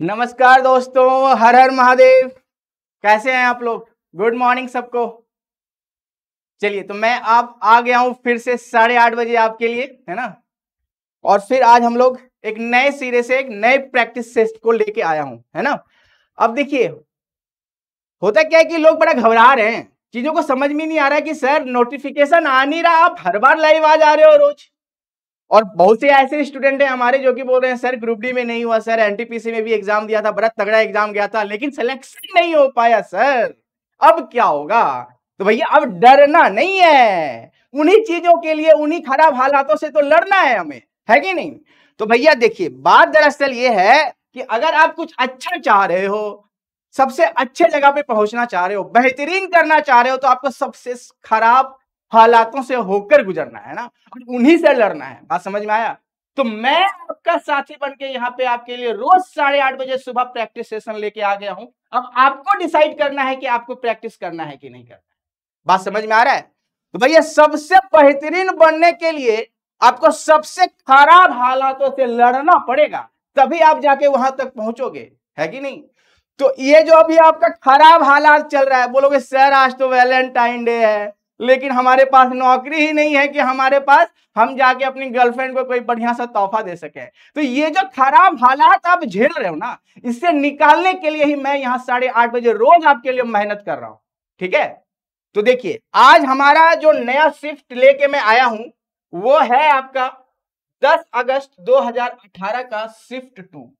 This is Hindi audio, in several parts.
नमस्कार दोस्तों हर हर महादेव कैसे हैं आप लोग गुड मॉर्निंग सबको चलिए तो मैं आप आ गया हूं फिर से साढ़े आठ बजे आपके लिए है ना और फिर आज हम लोग एक नए सिरे से एक नए प्रैक्टिस सेट को लेके आया हूं है ना अब देखिए होता क्या है कि लोग बड़ा घबरा रहे हैं चीजों को समझ में नहीं आ रहा है कि सर नोटिफिकेशन आ नहीं रहा आप हर बार लाइव आ जा रहे हो रोज और बहुत से ऐसे स्टूडेंट हैं हमारे जो कि बोल रहे हैं सर ग्रुप डी में नहीं हुआ सर एनटीपीसी में भी एग्जाम दिया था बड़ा तगड़ा एग्जाम गया था लेकिन सिलेक्शन नहीं हो पाया सर अब क्या होगा तो भैया अब डरना नहीं है उन्हीं चीजों के लिए उन्हीं खराब हालातों से तो लड़ना है हमें है कि नहीं तो भैया देखिए बात दरअसल ये है कि अगर आप कुछ अच्छा चाह रहे हो सबसे अच्छे जगह पे पहुंचना चाह रहे हो बेहतरीन करना चाह रहे हो तो आपको सबसे खराब हालातों से होकर गुजरना है ना उन्हीं से लड़ना है बात समझ में आया तो मैं आपका साथी बन के यहाँ पे आपके लिए रोज साढ़े आठ बजे सुबह प्रैक्टिस सेशन लेके आ गया हूं अब आपको डिसाइड करना है कि आपको प्रैक्टिस करना है कि नहीं करना है बात समझ में आ रहा है तो भैया सबसे बेहतरीन बनने के लिए आपको सबसे खराब हालातों से लड़ना पड़ेगा तभी आप जाके वहां तक पहुंचोगे है कि नहीं तो ये जो अभी आपका खराब हालात चल रहा है बोलोगे सर आज तो वैलेंटाइन डे है लेकिन हमारे पास नौकरी ही नहीं है कि हमारे पास हम जाके अपनी गर्लफ्रेंड को कोई बढ़िया सा तोहफा दे सके तो ये जो खराब हालात आप झेल रहे हो ना इससे निकालने के लिए ही मैं यहाँ साढ़े आठ बजे रोज आपके लिए मेहनत कर रहा हूं ठीक है तो देखिए आज हमारा जो नया शिफ्ट लेके मैं आया हूं वो है आपका दस अगस्त दो का शिफ्ट टू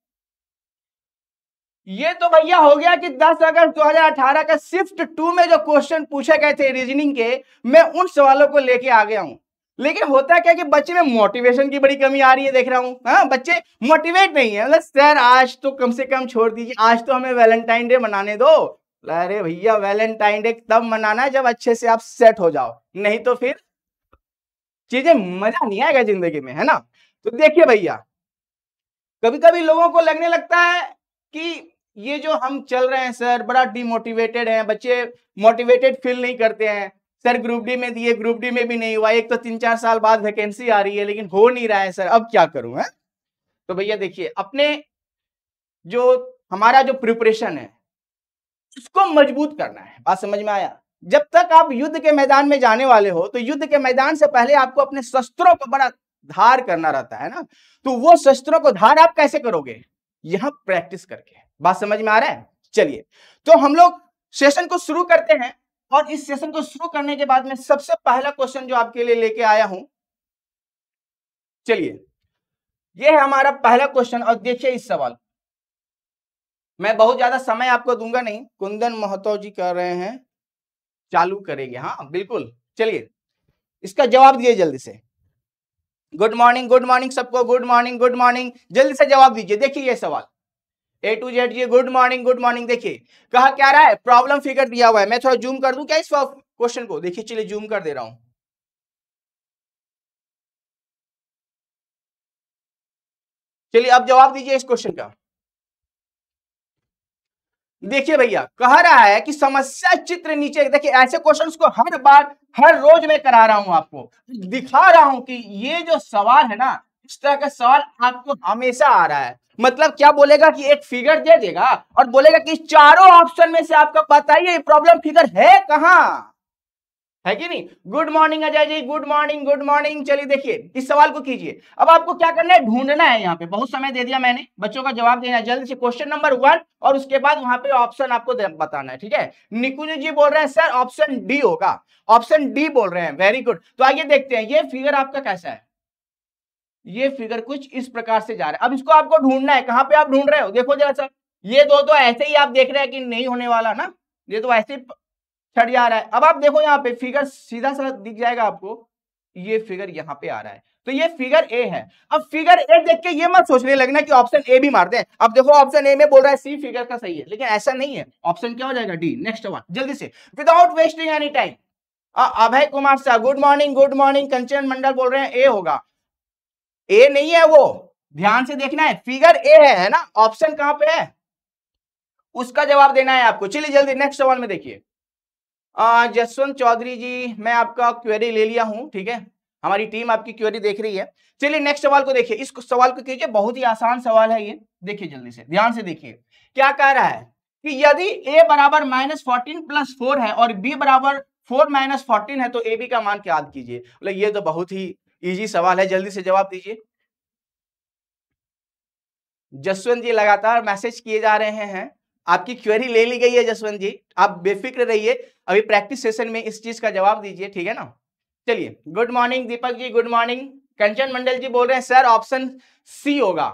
ये तो भैया हो गया कि 10 अगस्त 2018 का शिफ्ट टू में जो क्वेश्चन पूछे गए थे रीजनिंग के मैं उन सवालों को लेके आ गया हूं लेकिन होता क्या कि बच्चे में मोटिवेशन की बड़ी कमी आ रही है देख रहा हूँ हाँ बच्चे मोटिवेट नहीं है मतलब सर आज तो कम से कम छोड़ दीजिए आज तो हमें वैलेंटाइन डे मनाने दो अरे भैया वैलेंटाइन डे तब मनाना है जब अच्छे से आप सेट हो जाओ नहीं तो फिर चीजें मजा नहीं आएगा जिंदगी में है ना तो देखिए भैया कभी कभी लोगों को लगने लगता है कि ये जो हम चल रहे हैं सर बड़ा डिमोटिवेटेड है बच्चे मोटिवेटेड फील नहीं करते हैं सर ग्रुप डी में दिए ग्रुप डी में भी नहीं हुआ एक तो तीन चार साल बाद वैकेंसी आ रही है लेकिन हो नहीं रहा है सर अब क्या करूं है तो भैया देखिए अपने जो हमारा जो प्रिपरेशन है उसको मजबूत करना है बात समझ में आया जब तक आप युद्ध के मैदान में जाने वाले हो तो युद्ध के मैदान से पहले आपको अपने शस्त्रों को बड़ा धार करना रहता है ना तो वो शस्त्रों को धार आप कैसे करोगे यहां प्रैक्टिस करके बात समझ में आ रहा है चलिए तो हम लोग सेशन को शुरू करते हैं और इस सेशन को शुरू करने के बाद में सबसे पहला क्वेश्चन जो आपके लिए लेके आया हूं चलिए यह है हमारा पहला क्वेश्चन और देखिए इस सवाल मैं बहुत ज्यादा समय आपको दूंगा नहीं कुंदन मोहतो जी कह रहे हैं चालू करेंगे हाँ बिल्कुल चलिए इसका जवाब दिए जल्दी से गुड मॉर्निंग गुड मॉर्निंग सबको गुड मॉर्निंग गुड मॉर्निंग जल्दी से जवाब दीजिए देखिए ये सवाल A to Z ji good morning good morning देखिए कहा क्या रहा है प्रॉब्लम फिगर दिया हुआ है मैं थोड़ा जूम कर दूं क्या इस क्वेश्चन को देखिए चलिए जूम कर दे रहा हूं चलिए अब जवाब दीजिए इस क्वेश्चन का देखिए भैया कह रहा है कि समस्या चित्र नीचे देखिए ऐसे क्वेश्चंस को हर बार हर रोज मैं करा रहा हूं आपको दिखा रहा हूं कि ये जो सवाल है ना एक्स्ट्रा का सवाल आपको हमेशा आ रहा है मतलब क्या बोलेगा कि एक फिगर दे देगा और बोलेगा कि चारों ऑप्शन में से आपको बताइए प्रॉब्लम फिगर है कहाँ है कि नहीं good morning Ajay ji good morning good morning चलिए देखिए इस सवाल को कीजिए अब आपको क्या करना है ढूंढना है यहाँ पे बहुत समय दे दिया मैंने बच्चों का जवाब देना है से क्वेश्चन नंबर वन और उसके बाद वहां पे ऑप्शन आपको बताना है ठीक है निकुंज जी बोल रहे हैं सर ऑप्शन डी होगा ऑप्शन डी बोल रहे हैं वेरी गुड तो आइए देखते हैं ये फिगर आपका कैसा है ये फिगर कुछ इस प्रकार से जा रहा है अब इसको आपको ढूंढना है कहाँ पे आप ढूंढ रहे हो देखो जरा सर ये दो तो ऐसे ही आप देख रहे हैं कि नहीं होने वाला ना ये तो ऐसे छट जा रहा है अब आप देखो यहाँ पे फिगर सीधा सा दिख जाएगा आपको ये फिगर यहाँ पे आ रहा है तो ये फिगर ए है अब फिगर ए देख के ये मत सोचने लगना कि ऑप्शन ए भी मार दे अब देखो ऑप्शन ए में बोल रहा है सी फिगर का सही है लेकिन ऐसा नहीं है ऑप्शन क्या हो जाएगा डी नेक्स्ट वन जल्दी से without wasting any time Abhay Kumar Shah good morning good morning Kanchan Mandal बोल रहे हैं ए होगा ए नहीं है वो ध्यान से देखना है फिगर ए है है ना ऑप्शन कहां पे है उसका जवाब देना है आपको चलिए जल्दी नेक्स्ट सवाल में देखिए जसवंत चौधरी जी मैं आपका क्वेरी ले लिया हूं ठीक है हमारी टीम आपकी क्वेरी देख रही है चलिए नेक्स्ट सवाल को देखिए इस सवाल को कीजिए बहुत ही आसान सवाल है ये देखिए जल्दी से ध्यान से देखिए क्या कह रहा है कि यदि a बराबर माइनस फोर्टीन प्लस फोर है और b बराबर फोर माइनस फोर्टीन है तो ए बी का मान याद कीजिए बोले मतलब ये तो बहुत ही इजी सवाल है जल्दी से जवाब दीजिए जसवंत जी लगातार मैसेज किए जा रहे हैं आपकी क्वेरी ले ली गई है जसवंत जी आप बेफिक्र रहिए अभी प्रैक्टिस सेशन में इस चीज का जवाब दीजिए ठीक है ना चलिए good morning Deepak ji good morning Kanchan Mandal ji बोल रहे हैं सर ऑप्शन सी होगा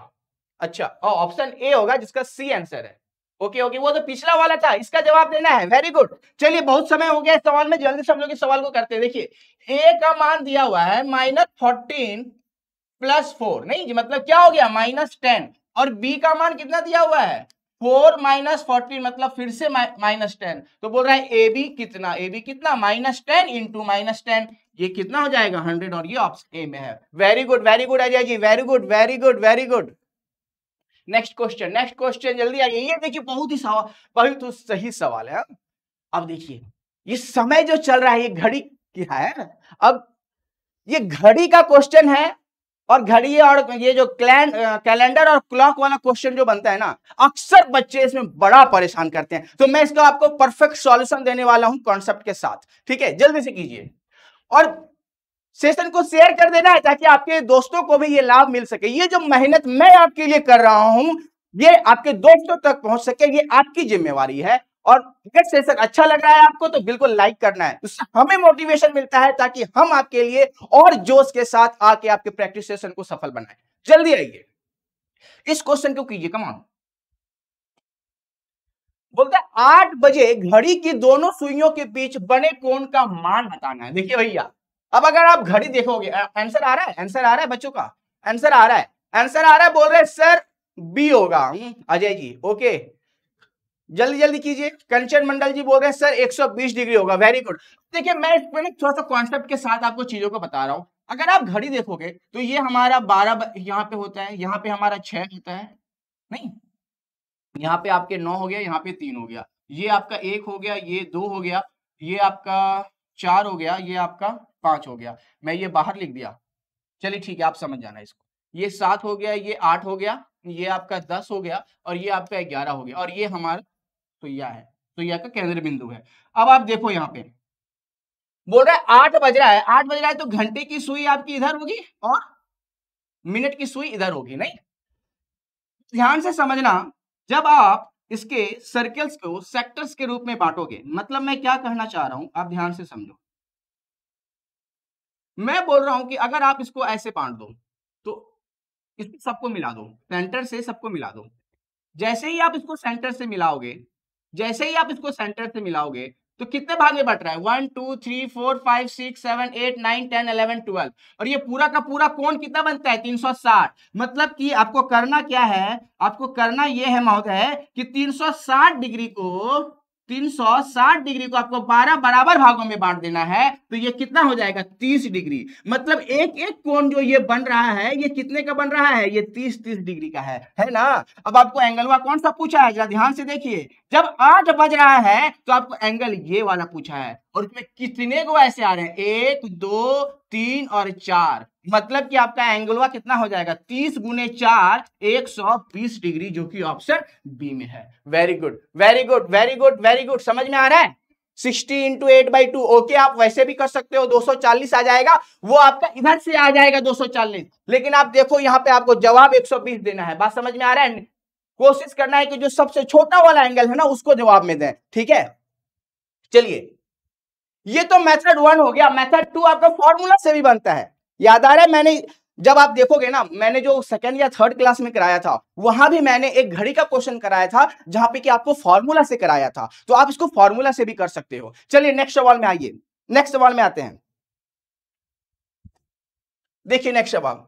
अच्छा और ऑप्शन ए होगा जिसका सी आंसर है ओके ओके वो तो पिछला वाला था इसका जवाब देना है वेरी गुड चलिए बहुत समय हो गया इस सवाल में जल्दी से हम लोग इस सवाल को करते हैं देखिए ए का मान दिया हुआ है माइनस फोर्टीन प्लस फोर नहीं जी मतलब क्या हो गया माइनस टेन और बी का मान कितना दिया हुआ है फोर माइनस फोर्टीन मतलब फिर से माइनस टेन तो बोल रहा है ए बी कितना ए बी कितना minus ten into minus ten ये कितना हो जाएगा हंड्रेड और ये ऑप्शन ए में है very good very good idea जी very good very good very good next question next question जल्दी आइए ये देखिए बहुत ही सवाल बहुत तो सही सवाल है अब देखिए ये समय जो चल रहा है ये घड़ी की है अब ये घड़ी का क्वेश्चन है और घड़ी और ये जो क्लैन कैलेंडर और क्लॉक वाला क्वेश्चन जो बनता है ना अक्सर बच्चे इसमें बड़ा परेशान करते हैं तो मैं इसका आपको परफेक्ट सॉल्यूशन देने वाला हूं कॉन्सेप्ट के साथ ठीक है जल्दी से कीजिए और सेशन को शेयर कर देना ताकि आपके दोस्तों को भी ये लाभ मिल सके ये जो मेहनत मैं आपके लिए कर रहा हूं ये आपके दोस्तों तक पहुंच सके ये आपकी जिम्मेवारी है और अगर सेशन अच्छा लग रहा है आपको तो बिल्कुल लाइक करना है उससे हमें मोटिवेशन मिलता है ताकि हम आपके लिए और जोश के साथ आके आपके प्रैक्टिस सेशन को सफल बनाए जल्दी आइए इस क्वेश्चन को कीजिए कमान बोलते आठ बजे घड़ी की दोनों सुइयों के बीच बने कोण का मान बताना है देखिए भैया अब अगर आप घड़ी देखोगे आंसर आ रहा है आंसर आ रहा है बच्चों का आंसर आ रहा है आंसर आ रहा है बोल रहे सर बी होगा हम्म, अजय जी ओके जल्दी जल्दी कीजिए कंचन मंडल जी बोल रहे हैं सर 120 डिग्री होगा वेरी गुड देखिए मैं थोड़ा सा कॉन्सेप्ट के साथ आपको चीजों को बता रहा हूं अगर आप घड़ी देखोगे तो ये हमारा बारह यहाँ पे होता है यहाँ पे हमारा छह होता है नहीं यहाँ पे आपके नौ हो गया यहाँ पे तीन हो गया ये आपका एक हो गया ये दो हो गया ये आपका चार हो गया ये आपका पांच हो गया मैं ये बाहर लिख दिया चलिए ठीक है आप समझ जाना इसको ये सात हो गया ये आठ हो गया ये आपका दस हो गया और ये आपका ग्यारह हो गया और ये हमारा सुइया है सुइया का केंद्र बिंदु है अब आप देखो यहाँ पे बोल रहा है आठ बज रहा है आठ बज रहा है तो घंटे की सुई आपकी इधर होगी और मिनट की सुई इधर होगी नहीं ध्यान से समझना जब आप इसके सर्कल्स को सेक्टर्स के रूप में बांटोगे मतलब मैं क्या कहना चाह रहा हूं आप ध्यान से समझो मैं बोल रहा हूं कि अगर आप इसको ऐसे बांट दो तो इसको सबको मिला दो सेंटर से सबको मिला दो जैसे ही आप इसको सेंटर से मिलाओगे जैसे ही आप इसको सेंटर से मिलाओगे तो कितने भाग में बट रहा है one two three four five six seven eight nine ten eleven twelve और ये पूरा का पूरा कोण कितना बनता है तीन सौ साठ मतलब कि आपको करना क्या है आपको करना ये है महोदय कि तीन सौ साठ डिग्री को 360 डिग्री को आपको 12 बराबर भागों में बांट देना है तो ये कितना हो जाएगा 30 डिग्री मतलब एक एक कोण जो ये बन रहा है ये कितने का बन रहा है ये 30 30 डिग्री का है है ना अब आपको एंगल वाला कौन सा पूछा है जरा ध्यान से देखिए जब आठ बज रहा है तो आपको एंगल ये वाला पूछा है और इसमें कितने को ऐसे आ रहे हैं एक दो तीन और चार मतलब कि आपका एंगलवा कितना हो जाएगा तीस गुने चार एक सौ बीस डिग्री जो कि ऑप्शन बी में है very good very good very good very good समझ में आ रहा है sixty into eight by two okay आप वैसे भी कर सकते हो 240 आ जाएगा वो आपका इधर से आ जाएगा 240 लेकिन आप देखो यहाँ पे आपको जवाब 120 देना है बात समझ में आ रहा है कोशिश करना है कि जो सबसे छोटा वाला एंगल है ना उसको जवाब में दें ठीक है चलिए ये तो मेथड वन हो गया मेथड टू आपका फॉर्मूला से भी बनता है याद आ रहा है मैंने जब आप देखोगे ना मैंने जो सेकेंड या थर्ड क्लास में कराया था वहां भी मैंने एक घड़ी का क्वेश्चन कराया था जहां पे कि आपको फॉर्मूला से कराया था तो आप इसको फॉर्मूला से भी कर सकते हो चलिए नेक्स्ट सवाल में आइए नेक्स्ट सवाल में आते हैं देखिए नेक्स्ट सवाल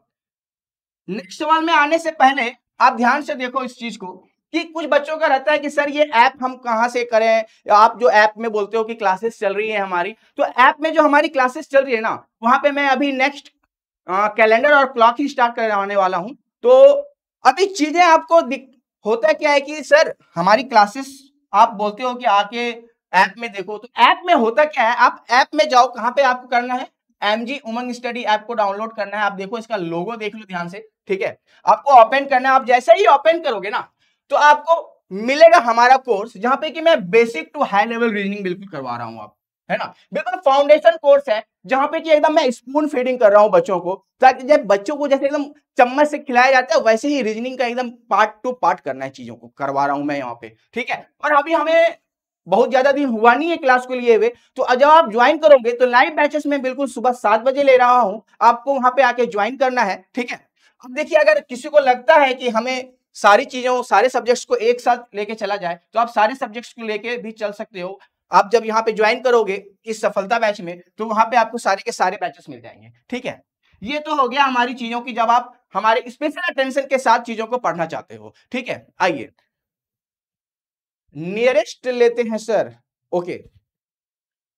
नेक्स्ट सवाल में आने से पहले आप ध्यान से देखो इस चीज को कि कुछ बच्चों का रहता है कि सर ये ऐप हम कहां से करें आप जो ऐप में बोलते हो कि क्लासेस चल रही है हमारी तो ऐप में जो हमारी क्लासेस चल रही है ना वहां पे मैं अभी नेक्स्ट कैलेंडर और क्लॉक ही स्टार्ट करवाने वाला हूँ तो अभी चीजें आपको होता क्या है कि सर हमारी क्लासेस आप बोलते हो कि आके ऐप में देखो तो ऐप में होता क्या है आप ऐप में जाओ कहाँ पे आपको करना है M G Umang study app को डाउनलोड करना है आप देखो इसका लोगो देख लो ध्यान से ठीक है आपको ओपन करना है आप जैसे ही ओपन करोगे ना तो आपको मिलेगा हमारा कोर्स जहाँ पे कि मैं basic to high level reasoning बिल्कुल करवा रहा हूँ आप है ना बिल्कुल फाउंडेशन कोर्स है जहां पे कि एकदम मैं स्पून फीडिंग कर रहा हूँ बच्चों को ताकि जब बच्चों को जैसे एकदम चम्मच से खिलाया जाता है वैसे ही रीजनिंग का एकदम पार्ट टू पार्ट करना है चीजों को करवा रहा हूँ मैं यहाँ पे ठीक है और अभी हमें बहुत ज्यादा दिन हुआ नहीं है क्लास को लिए हुए तो जब आप ज्वाइन करोगे तो लाइव बैचेस में बिल्कुल सुबह सात बजे ले रहा हूँ आपको वहां पे आके ज्वाइन करना है ठीक है अब देखिए अगर किसी को लगता है कि हमें सारी चीजों सारे सब्जेक्ट्स को एक साथ लेके चला जाए तो आप सारे सब्जेक्ट्स को लेके भी चल सकते हो आप जब यहाँ पे ज्वाइन करोगे इस सफलता बैच में तो वहां पे आपको सारे के सारे बैचेस मिल जाएंगे ठीक है ये तो हो गया हमारी चीजों की जब आप हमारे स्पेशल अटेंशन के साथ चीजों को पढ़ना चाहते हो ठीक है आइए नियरेस्ट लेते हैं सर ओके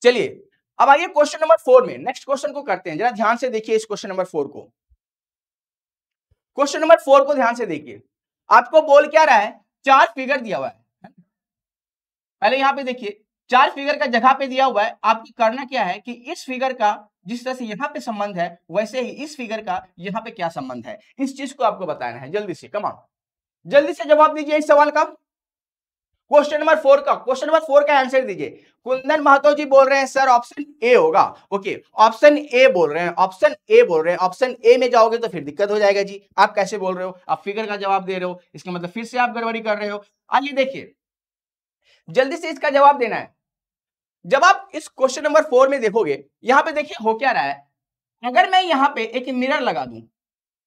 चलिए अब आइए क्वेश्चन नंबर फोर में नेक्स्ट क्वेश्चन को करते हैं जरा ध्यान से देखिए इस क्वेश्चन नंबर फोर को क्वेश्चन नंबर फोर को ध्यान से देखिए आपको बोल क्या रहा है चार फिगर दिया हुआ है पहले यहां पे देखिए चार फिगर का जगह पे दिया हुआ है आपकी करना क्या है कि इस फिगर का जिस तरह से यहाँ पे संबंध है वैसे ही इस फिगर का यहाँ पे क्या संबंध है इस चीज को आपको बताना है जल्दी से कमा जल्दी से जवाब दीजिए इस सवाल का क्वेश्चन नंबर फोर का क्वेश्चन नंबर फोर का आंसर दीजिए कुंदन महतो जी बोल रहे हैं सर ऑप्शन ए होगा ओके ऑप्शन ए बोल रहे हैं ऑप्शन ए बोल रहे हैं ऑप्शन ए में जाओगे तो फिर दिक्कत हो जाएगा जी आप कैसे बोल रहे हो आप फिगर का जवाब दे रहे हो इसका मतलब फिर से आप गड़बड़ी कर रहे हो आइए देखिए जल्दी से इसका जवाब देना है जब आप इस क्वेश्चन नंबर फोर में देखोगे यहाँ पे देखिए हो क्या रहा है अगर मैं यहाँ पे एक मिरर लगा दूं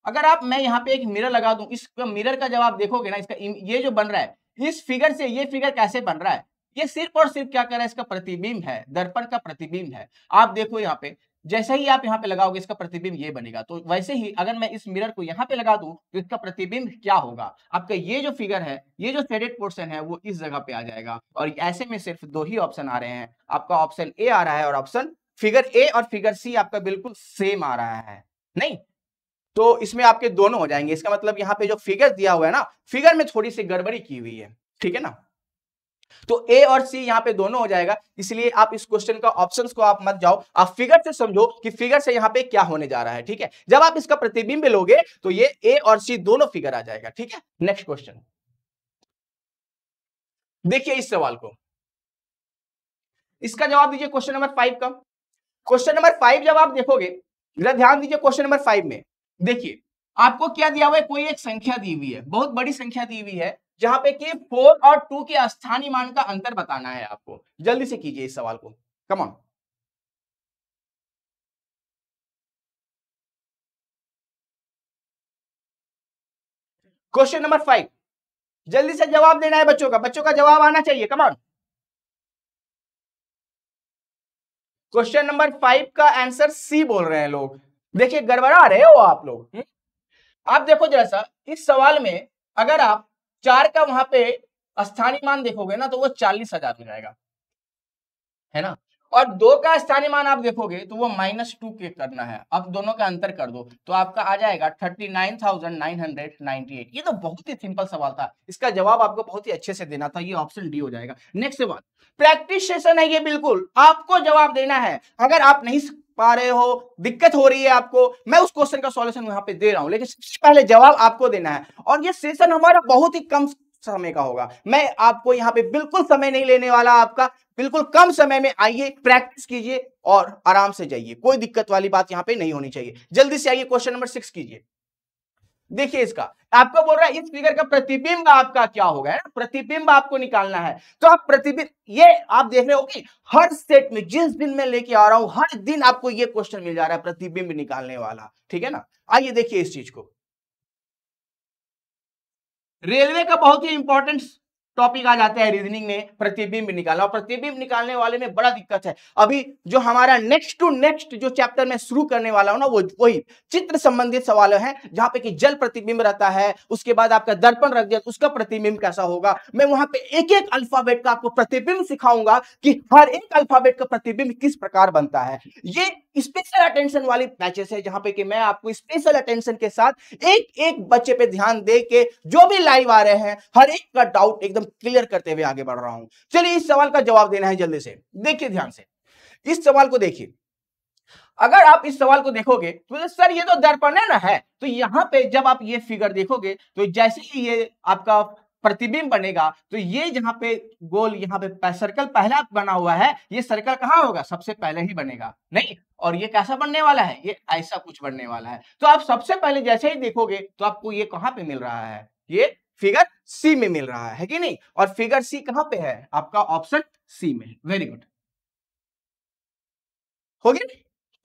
अगर आप मैं यहाँ पे एक मिरर लगा दू इस मिरर का जब आप देखोगे ना इसका ये जो बन रहा है इस फिगर से ये फिगर कैसे बन रहा है ये सिर्फ और सिर्फ क्या कर रहा है इसका प्रतिबिंब है दर्पण का प्रतिबिंब है आप देखो यहाँ पे जैसे ही आप यहाँ पे लगाओगे इसका प्रतिबिंब ये बनेगा तो वैसे ही अगर मैं इस मिरर को यहाँ पे लगा दू तो इसका प्रतिबिंब क्या होगा आपका ये जो फिगर है ये जो शेडेड पोर्शन है वो इस जगह पे आ जाएगा और ऐसे में सिर्फ दो ही ऑप्शन आ रहे हैं आपका ऑप्शन ए आ रहा है और ऑप्शन फिगर ए और फिगर सी आपका बिल्कुल सेम आ रहा है नहीं तो इसमें आपके दोनों हो जाएंगे इसका मतलब यहाँ पे जो फिगर दिया हुआ है ना फिगर में थोड़ी सी गड़बड़ी की हुई है ठीक है ना तो ए और सी यहाँ पे दोनों हो जाएगा इसलिए आप इस क्वेश्चन का ऑप्शन को आप मत जाओ आप फिगर से समझो कि फिगर से यहाँ पे क्या होने जा रहा है ठीक है जब आप इसका प्रतिबिंब लोगे तो ये ए और सी दोनों फिगर आ जाएगा ठीक है नेक्स्ट क्वेश्चन देखिए इस सवाल को इसका जवाब दीजिए क्वेश्चन नंबर फाइव का क्वेश्चन नंबर फाइव जब आप देखोगे जरा ध्यान दीजिए क्वेश्चन नंबर फाइव में देखिए आपको क्या दिया हुआ है कोई एक संख्या दी हुई है बहुत बड़ी संख्या दी हुई है जहां पे कि फोर और टू के स्थानीय मान का अंतर बताना है आपको जल्दी से कीजिए इस सवाल को कमॉन क्वेश्चन नंबर फाइव जल्दी से जवाब देना है बच्चों का बच्चों का जवाब आना चाहिए कमॉन क्वेश्चन नंबर फाइव का आंसर सी बोल रहे हैं लोग देखिए गड़बड़ा रहे हो आप लोग हम्म? आप देखो जरा सा इस सवाल में अगर आप चार का वहां पे स्थानीय मान देखोगे ना तो वो चालीस हजार हो जाएगा है ना और दो का स्थानीय मान आप देखोगे तो वो माइनस टू के करना है अब दोनों का अंतर कर दो तो आपका आ जाएगा thirty nine thousand nine hundred ninety eight ये तो बहुत ही सिंपल सवाल था इसका जवाब आपको बहुत ही अच्छे से देना था ये ऑप्शन डी हो जाएगा नेक्स्ट सवाल प्रैक्टिस सेशन है ये बिल्कुल आपको जवाब देना है अगर आप नहीं पा रहे हो दिक्कत हो रही है आपको मैं उस क्वेश्चन का सॉल्यूशन यहाँ पे दे रहा हूँ लेकिन सबसे पहले जवाब आपको देना है और ये सेशन हमारा बहुत ही कम समय का होगा मैं आपको यहाँ पे बिल्कुल समय नहीं लेने वाला आपका बिल्कुल कम समय में आइए प्रैक्टिस कीजिए और आराम से जाइए कोई दिक्कत वाली बात यहाँ पे नहीं होनी चाहिए जल्दी से आइए क्वेश्चन नंबर सिक्स कीजिए देखिए इसका आपको बोल रहा है इस फिगर का प्रतिबिंब आपका क्या होगा है ना प्रतिबिंब आपको निकालना है तो आप प्रतिबिंब ये आप देख रहे हो कि हर सेट में जिस दिन मैं लेके आ रहा हूं हर दिन आपको ये क्वेश्चन मिल जा रहा है प्रतिबिंब निकालने वाला ठीक है ना आइए देखिए इस चीज को रेलवे का बहुत ही इंपॉर्टेंट टॉपिक आ जाते हैं रीजनिंग में प्रतिबिंब निकालना और प्रतिबिंब निकालने वाले में बड़ा दिक्कत है अभी जो हमारा नेक्स्ट टू नेक्स्ट जो चैप्टर में शुरू करने वाला हूं ना वो वही चित्र संबंधित सवाल है जहां पे कि जल प्रतिबिंब रहता है उसके बाद आपका दर्पण रख दिया उसका प्रतिबिंब कैसा होगा मैं वहां पर एक एक अल्फाबेट का आपको प्रतिबिंब सिखाऊंगा कि हर एक अल्फाबेट का प्रतिबिंब किस प्रकार बनता है ये स्पेशल अटेंशन वाली बैचेस है जहां पे कि मैं आपको स्पेशल अटेंशन के साथ एक एक बच्चे पे ध्यान दे के जो भी लाइव आ रहे हैं हर एक का डाउट एकदम एकदम क्लियर करते हुए आगे बढ़ रहा हूं चलिए इस सवाल का जवाब देना है जल्दी से देखिए ध्यान से इस सवाल को देखिए अगर आप इस सवाल को देखोगे तो सर ये तो दर्पण है ना है तो यहाँ पे जब आप ये फिगर देखोगे तो जैसे ही ये आपका प्रतिबिंब बनेगा तो ये जहां पे गोल यहाँ पे सर्कल पहला बना हुआ है ये सर्कल कहाँ होगा सबसे पहले ही बनेगा नहीं और ये कैसा बनने वाला है ये ऐसा कुछ बनने वाला है तो आप सबसे पहले जैसे ही देखोगे तो आपको ये कहाँ पे मिल रहा है ये फिगर सी में मिल रहा है, कि नहीं और फिगर सी कहां पे है आपका ऑप्शन सी में वेरी गुड हो गया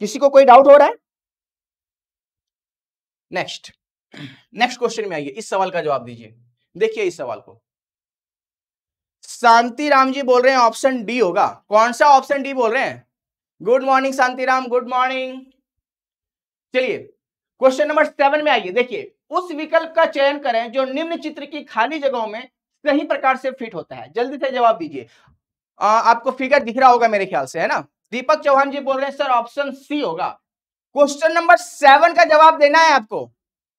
किसी को कोई डाउट हो रहा है नेक्स्ट नेक्स्ट क्वेश्चन में आइए इस सवाल का जवाब दीजिए देखिए इस सवाल को शांति राम जी बोल रहे हैं ऑप्शन डी होगा कौन सा ऑप्शन डी बोल रहे हैं good morning Shanti Ram good morning चलिए क्वेश्चन नंबर सेवन में आइए देखिए उस विकल्प का चयन करें जो निम्न चित्र की खाली जगहों में सही प्रकार से फिट होता है जल्दी से जवाब दीजिए आपको फिगर दिख रहा होगा मेरे ख्याल से है ना दीपक चौहान जी बोल रहे हैं सर ऑप्शन सी होगा क्वेश्चन नंबर सेवन का जवाब देना है आपको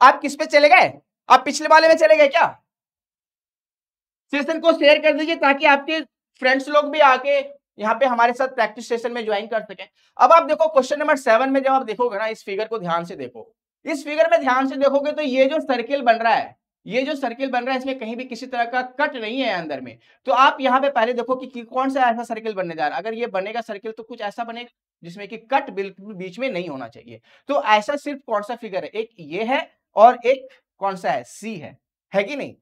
आप किस पे चले गए आप पिछले वाले में चले गए क्या सेशन को शेयर कर दीजिए ताकि आपके फ्रेंड्स लोग भी आके यहाँ पे हमारे साथ प्रैक्टिस सेशन में ज्वाइन कर सके अब आप देखो क्वेश्चन नंबर सेवन में जब आप देखोगे ना इस फिगर को ध्यान से देखो इस फिगर में ध्यान से देखोगे तो ये जो सर्किल बन रहा है ये जो सर्किल बन रहा है इसमें कहीं भी किसी तरह का कट नहीं है अंदर में तो आप यहाँ पे पहले देखो कि कौन सा ऐसा सर्किल बनने जा रहा है अगर ये बनेगा सर्किल तो कुछ ऐसा बनेगा जिसमें कि कट बिल्कुल बीच में नहीं होना चाहिए तो ऐसा सिर्फ कौन सा फिगर है एक ये है और एक कौन सा है सी है है कि नहीं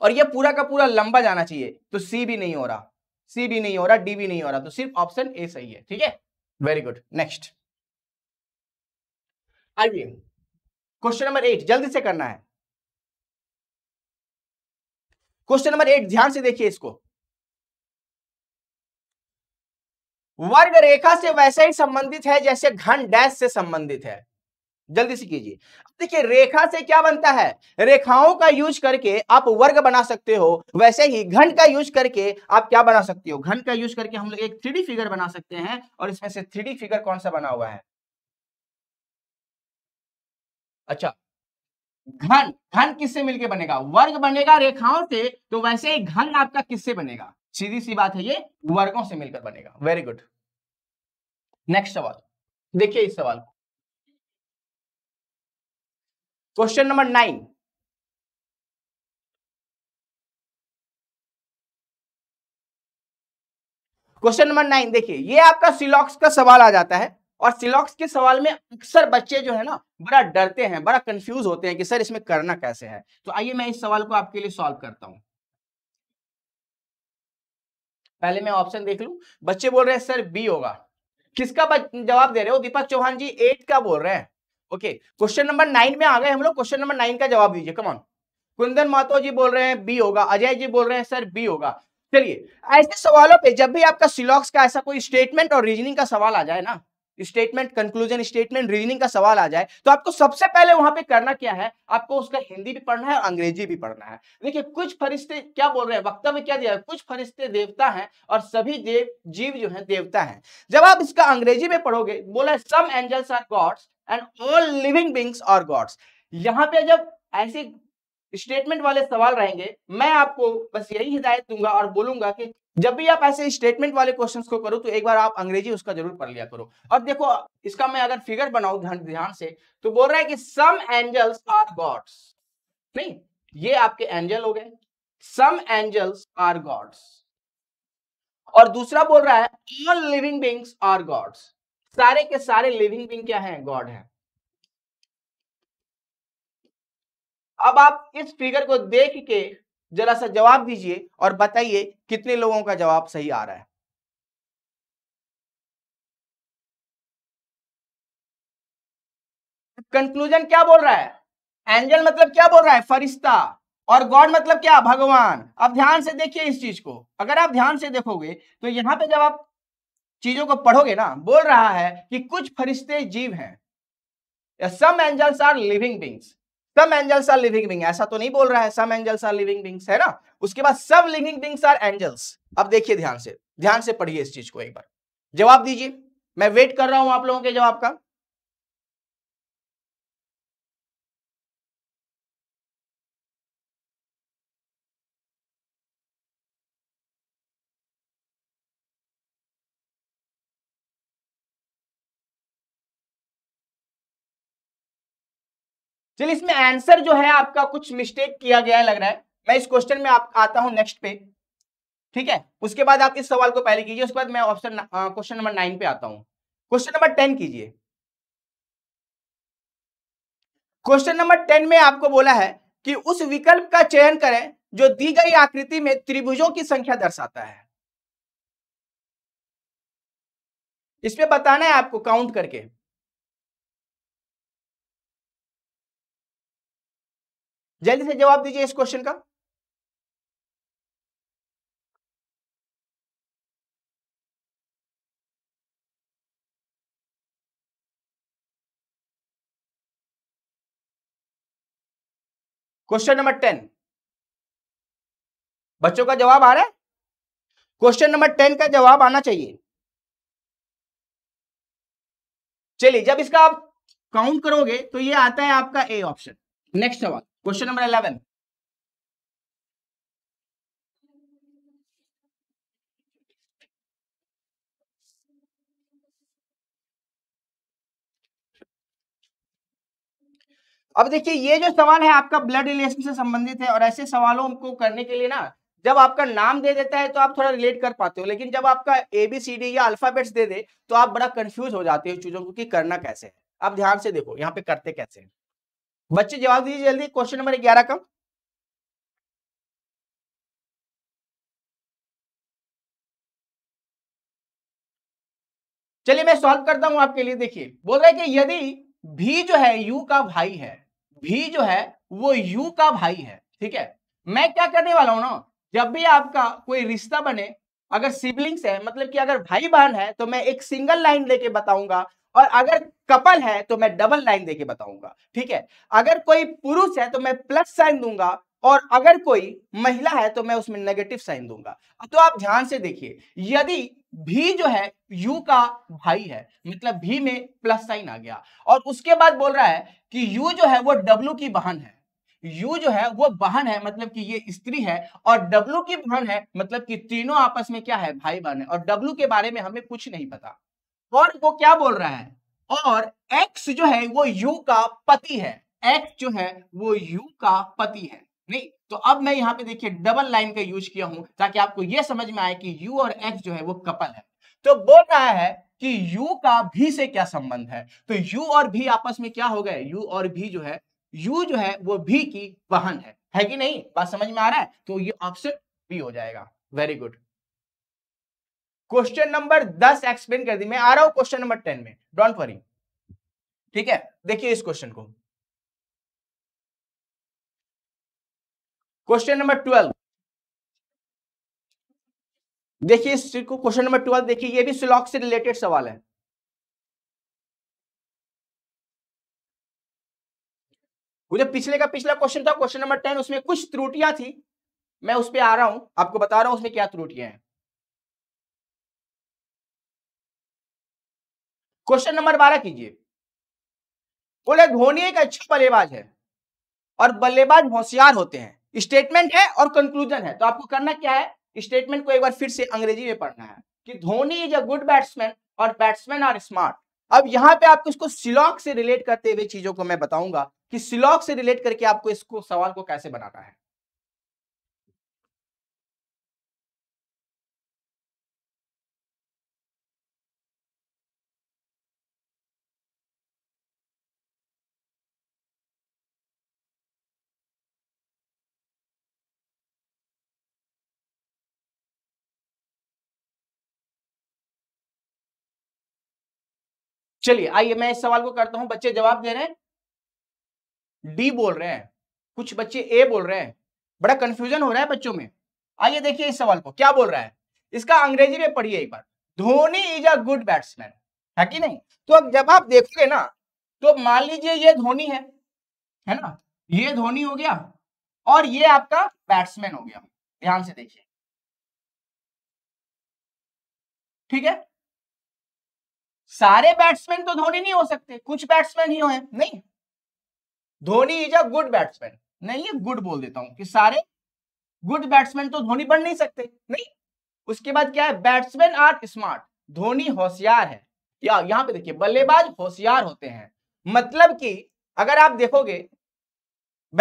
और ये पूरा का पूरा लंबा जाना चाहिए तो सी भी नहीं हो रहा सी भी नहीं हो रहा डी भी नहीं हो रहा तो सिर्फ ऑप्शन ए सही है ठीक है वेरी गुड नेक्स्ट आइए क्वेश्चन नंबर एट जल्दी से करना है क्वेश्चन नंबर एट ध्यान से देखिए इसको वर्ग रेखा से वैसे ही संबंधित है जैसे घन डैश से संबंधित है जल्दी से कीजिए देखिए रेखा से क्या बनता है रेखाओं का यूज करके आप वर्ग बना सकते हो वैसे ही घन का यूज करके आप क्या बना सकते हो घन का यूज करके हम लोग एक थ्री फिगर बना सकते हैं और इसमें से थ्री फिगर कौन सा बना हुआ है अच्छा घन घन किससे मिलके बनेगा वर्ग बनेगा रेखाओं से तो वैसे ही घन आपका किससे बनेगा सीधी सी बात है ये वर्गों से मिलकर बनेगा वेरी गुड नेक्स्ट सवाल देखिए इस सवाल को question number nine question number nine देखिए ये आपका सिलॉक्स का सवाल आ जाता है और सिलॉक्स के सवाल में अक्सर बच्चे जो है ना बड़ा डरते हैं बड़ा कंफ्यूज होते हैं कि सर इसमें करना कैसे है तो आइए मैं इस सवाल को आपके लिए सॉल्व करता हूं पहले मैं ऑप्शन देख लू बच्चे बोल रहे हैं सर बी होगा किसका जवाब दे रहे हो दीपक चौहान जी एट का बोल रहे हैं ओके क्वेश्चन नंबर नाइन में आ गए हम लोग क्वेश्चन नंबर नाइन का जवाब दीजिए कमॉन कुंदन मातो जी बोल रहे हैं बी होगा अजय जी बोल रहे हैं सर बी होगा चलिए ऐसे सवालों पे जब भी आपका सिलॉक्स का ऐसा कोई स्टेटमेंट और रीजनिंग का सवाल आ जाए ना स्टेटमेंट कंक्लूजन स्टेटमेंट रीजनिंग का सवाल आ जाए तो आपको सबसे पहले वहां पे करना क्या है आपको उसका हिंदी भी पढ़ना है और अंग्रेजी भी पढ़ना है देखिए कुछ फरिश्ते क्या बोल रहे हैं वक्ता में क्या दिया है कुछ फरिश्ते देवता हैं और सभी देव जीव जो है देवता है जब आप इसका अंग्रेजी में पढ़ोगे बोला है some angels are gods and all living beings are gods यहाँ पे जब ऐसे स्टेटमेंट वाले सवाल रहेंगे मैं आपको बस यही हिदायत दूंगा और बोलूंगा कि जब भी आप ऐसे स्टेटमेंट वाले क्वेश्चंस को करो तो एक बार आप अंग्रेजी उसका जरूर पढ़ लिया करो और देखो इसका मैं अगर फिगर बनाऊ ध्यान से तो बोल रहा है कि सम एंजल्स आर गॉड्स नहीं ये आपके एंजल हो गए सम एंजल्स आर गॉड्स और दूसरा बोल रहा है all living beings are gods सारे के सारे लिविंग बींग क्या है गॉड है अब आप इस फिगर को देख के जरा सा जवाब दीजिए और बताइए कितने लोगों का जवाब सही आ रहा है कंक्लूजन क्या बोल रहा है एंजल मतलब क्या बोल रहा है फरिश्ता और गॉड मतलब क्या भगवान अब ध्यान से देखिए इस चीज को अगर आप ध्यान से देखोगे तो यहां पे जब आप चीजों को पढ़ोगे ना बोल रहा है कि कुछ फरिश्ते जीव हैं some angels are living beings some angels are living being ऐसा तो नहीं बोल रहा है some angels are living beings है ना उसके बाद सब लिविंग बिंग्स आर एंजल्स अब देखिए ध्यान से ध्यान से पढ़िए इस चीज को एक बार जवाब दीजिए मैं वेट कर रहा हूं आप लोगों के जवाब का चलिए इसमें आंसर जो है आपका कुछ मिस्टेक किया गया है लग रहा है मैं इस क्वेश्चन में आप आता हूं नेक्स्ट पे ठीक है उसके बाद आप इस सवाल को पहले कीजिए उसके बाद मैं ऑप्शन क्वेश्चन नंबर नाइन पे आता हूं क्वेश्चन नंबर टेन कीजिए क्वेश्चन नंबर टेन में आपको बोला है कि उस विकल्प का चयन करें जो दी गई आकृति में त्रिभुजों की संख्या दर्शाता है इसमें बताना है आपको काउंट करके जल्दी से जवाब दीजिए इस क्वेश्चन का क्वेश्चन नंबर टेन बच्चों का जवाब आ रहा है क्वेश्चन नंबर टेन का जवाब आना चाहिए चलिए जब इसका आप काउंट करोगे तो ये आता है आपका ए ऑप्शन नेक्स्ट सवाल क्वेश्चन नंबर इलेवन अब देखिए ये जो सवाल है आपका ब्लड रिलेशन से संबंधित है और ऐसे सवालों को करने के लिए ना जब आपका नाम दे देता है तो आप थोड़ा रिलेट कर पाते हो लेकिन जब आपका ए बी सी डी या अल्फाबेट्स दे दे तो आप बड़ा कंफ्यूज हो जाते हो चीजों को कि करना कैसे है आप ध्यान से देखो यहाँ पे करते कैसे हैं बच्चे जवाब दीजिए जल्दी क्वेश्चन नंबर ग्यारह का चलिए मैं सॉल्व करता हूं आपके लिए देखिए बोल रहे कि यदि भी जो है यू का भाई है भी जो है वो यू का भाई है ठीक है मैं क्या करने वाला हूं ना जब भी आपका कोई रिश्ता बने अगर सिबलिंग्स है मतलब कि अगर भाई बहन है तो मैं एक सिंगल लाइन लेके बताऊंगा और अगर कपल है तो मैं डबल लाइन देके बताऊंगा ठीक है अगर कोई पुरुष है तो मैं प्लस साइन दूंगा और अगर कोई महिला है तो मैं उसमें नेगेटिव साइन दूंगा तो आप ध्यान से देखिए यदि भी जो है यू का भाई है मतलब भी में प्लस साइन आ गया और उसके बाद बोल रहा है कि यू जो है वो डब्लू की बहन है यू जो है वो बहन है मतलब कि ये स्त्री है और डब्लू की बहन है मतलब कि तीनों आपस में क्या है भाई बहन है और डब्लू के बारे में हमें कुछ नहीं पता और वो क्या बोल रहा है और एक्स जो है वो यू का पति है एक्स जो है वो यू का पति है नहीं तो अब मैं यहाँ पे देखिए डबल लाइन का यूज किया हूं ताकि आपको यह समझ में आए कि यू और एक्स जो है वो कपल है तो बोल रहा है कि यू का भी से क्या संबंध है तो यू और भी आपस में क्या हो गए यू और भी जो है यू जो है वो भी की बहन है है कि नहीं बात समझ में आ रहा है तो ये ऑप्शन भी हो जाएगा वेरी गुड क्वेश्चन नंबर दस एक्सप्लेन कर दी मैं आ रहा हूं क्वेश्चन नंबर टेन में डोंट वरी ठीक है देखिए इस क्वेश्चन को क्वेश्चन नंबर ट्वेल्व देखिए इस को क्वेश्चन नंबर ट्वेल्व देखिए ये भी सिलॉक से रिलेटेड सवाल है वो जो पिछले का पिछला क्वेश्चन था क्वेश्चन नंबर टेन उसमें कुछ त्रुटियां थी मैं उस पर आ रहा हूं आपको बता रहा हूं उसमें क्या त्रुटियां हैं क्वेश्चन नंबर बारह कीजिए बोले धोनी एक अच्छे बल्लेबाज है और बल्लेबाज होशियार होते हैं स्टेटमेंट है और कंक्लूजन है तो आपको करना क्या है स्टेटमेंट को एक बार फिर से अंग्रेजी में पढ़ना है कि Dhoni is a good batsman और बैट्समैन आर स्मार्ट अब यहाँ पे आपको इसको सिलॉक से रिलेट करते हुए चीजों को मैं बताऊंगा कि सिलॉक से रिलेट करके आपको इसको सवाल को कैसे बनाना है चलिए आइए मैं इस सवाल को करता हूं बच्चे जवाब दे रहे हैं डी बोल रहे हैं कुछ बच्चे ए बोल रहे हैं बड़ा कंफ्यूजन हो रहा है बच्चों में आइए देखिए इस सवाल को क्या बोल रहा है इसका अंग्रेजी में पढ़िए एक बार Dhoni is a good batsman है कि नहीं तो अब जब आप देखोगे ना तो मान लीजिए ये धोनी है है ना ये धोनी हो गया और ये आपका बैट्समैन हो गया ध्यान से देखिए ठीक है सारे बैट्समैन तो धोनी नहीं हो सकते कुछ बैट्समैन ही हो नहीं Dhoni is a good batsman नहीं ये गुड बोल देता हूं कि सारे गुड बैट्समैन तो धोनी बन नहीं सकते नहीं उसके बाद क्या है बैट्समैन आर स्मार्ट धोनी होशियार है या यहाँ पे देखिए बल्लेबाज होशियार होते हैं मतलब कि अगर आप देखोगे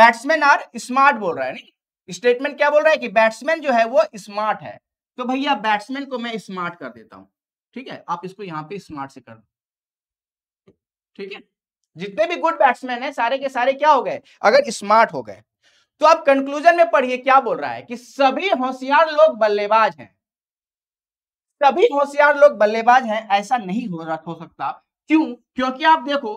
बैट्समैन आर स्मार्ट बोल रहा है नहीं स्टेटमेंट क्या बोल रहा है कि बैट्समैन जो है वो स्मार्ट है तो भैया बैट्समैन को मैं स्मार्ट कर देता हूँ ठीक है आप इसको यहाँ पे स्मार्ट से कर दो ठीक है जितने भी गुड बैट्समैन है सारे के सारे क्या हो गए अगर स्मार्ट हो गए तो आप कंक्लूजन में पढ़िए क्या बोल रहा है कि सभी होशियार लोग बल्लेबाज हैं सभी होशियार लोग बल्लेबाज हैं ऐसा नहीं हो रहा हो सकता क्यों क्योंकि आप देखो